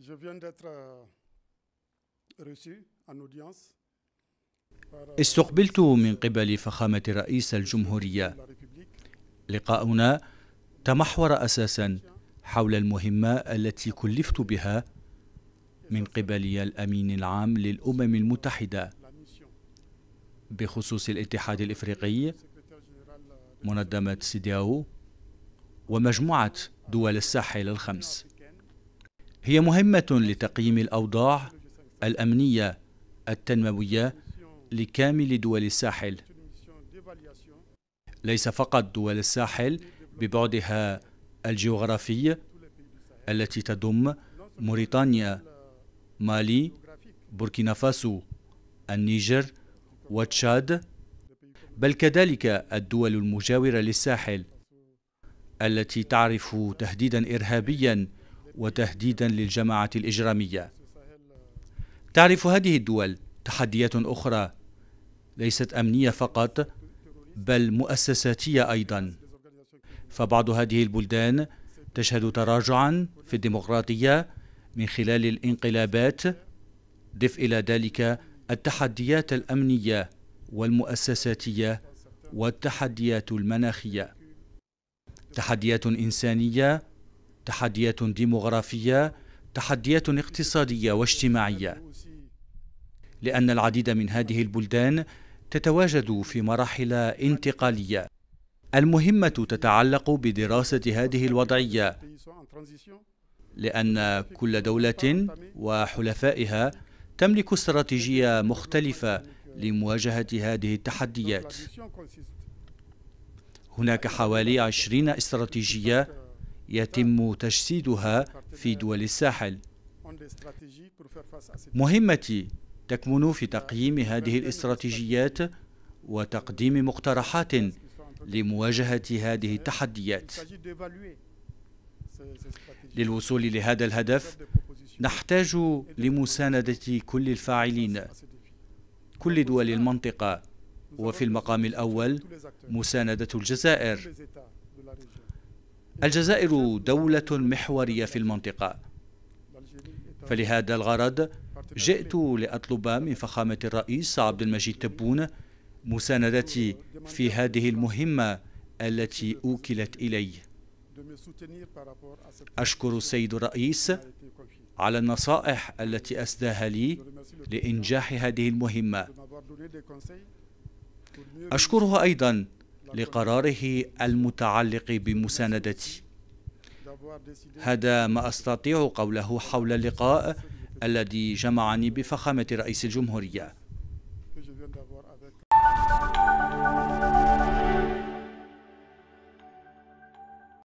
Je viens d'être euh, reçu en audience euh, استقبلت من قبل فخامة رئيس الجمهورية لقاؤنا تمحور أساسا حول المهمة التي كلفت بها من قبل الأمين العام للأمم المتحدة بخصوص الاتحاد الإفريقي euh, منظمة سيدياو ومجموعة دول الساحل الخمس هي مهمة لتقييم الأوضاع الأمنية التنموية لكامل دول الساحل ليس فقط دول الساحل ببعدها الجغرافي التي تضم موريتانيا مالي بوركينا فاسو النيجر وتشاد بل كذلك الدول المجاورة للساحل التي تعرف تهديدا إرهابيا وتهديدا للجماعة الإجرامية تعرف هذه الدول تحديات أخرى ليست أمنية فقط بل مؤسساتية أيضا فبعض هذه البلدان تشهد تراجعا في الديمقراطية من خلال الانقلابات ضف إلى ذلك التحديات الأمنية والمؤسساتية والتحديات المناخية تحديات إنسانية تحديات ديموغرافية تحديات اقتصادية واجتماعية لأن العديد من هذه البلدان تتواجد في مراحل انتقالية المهمة تتعلق بدراسة هذه الوضعية لأن كل دولة وحلفائها تملك استراتيجية مختلفة لمواجهة هذه التحديات هناك حوالي عشرين استراتيجية يتم تجسيدها في دول الساحل مهمتي تكمن في تقييم هذه الاستراتيجيات وتقديم مقترحات لمواجهة هذه التحديات للوصول لهذا الهدف نحتاج لمساندة كل الفاعلين كل دول المنطقة وفي المقام الأول مساندة الجزائر الجزائر دولة محورية في المنطقة فلهذا الغرض جئت لأطلب من فخامة الرئيس عبد المجيد تبون مساندتي في هذه المهمة التي أوكلت إلي أشكر السيد الرئيس على النصائح التي أسداها لي لإنجاح هذه المهمة أشكره أيضاً لقراره المتعلق بمساندتي هذا ما أستطيع قوله حول اللقاء الذي جمعني بفخامة رئيس الجمهورية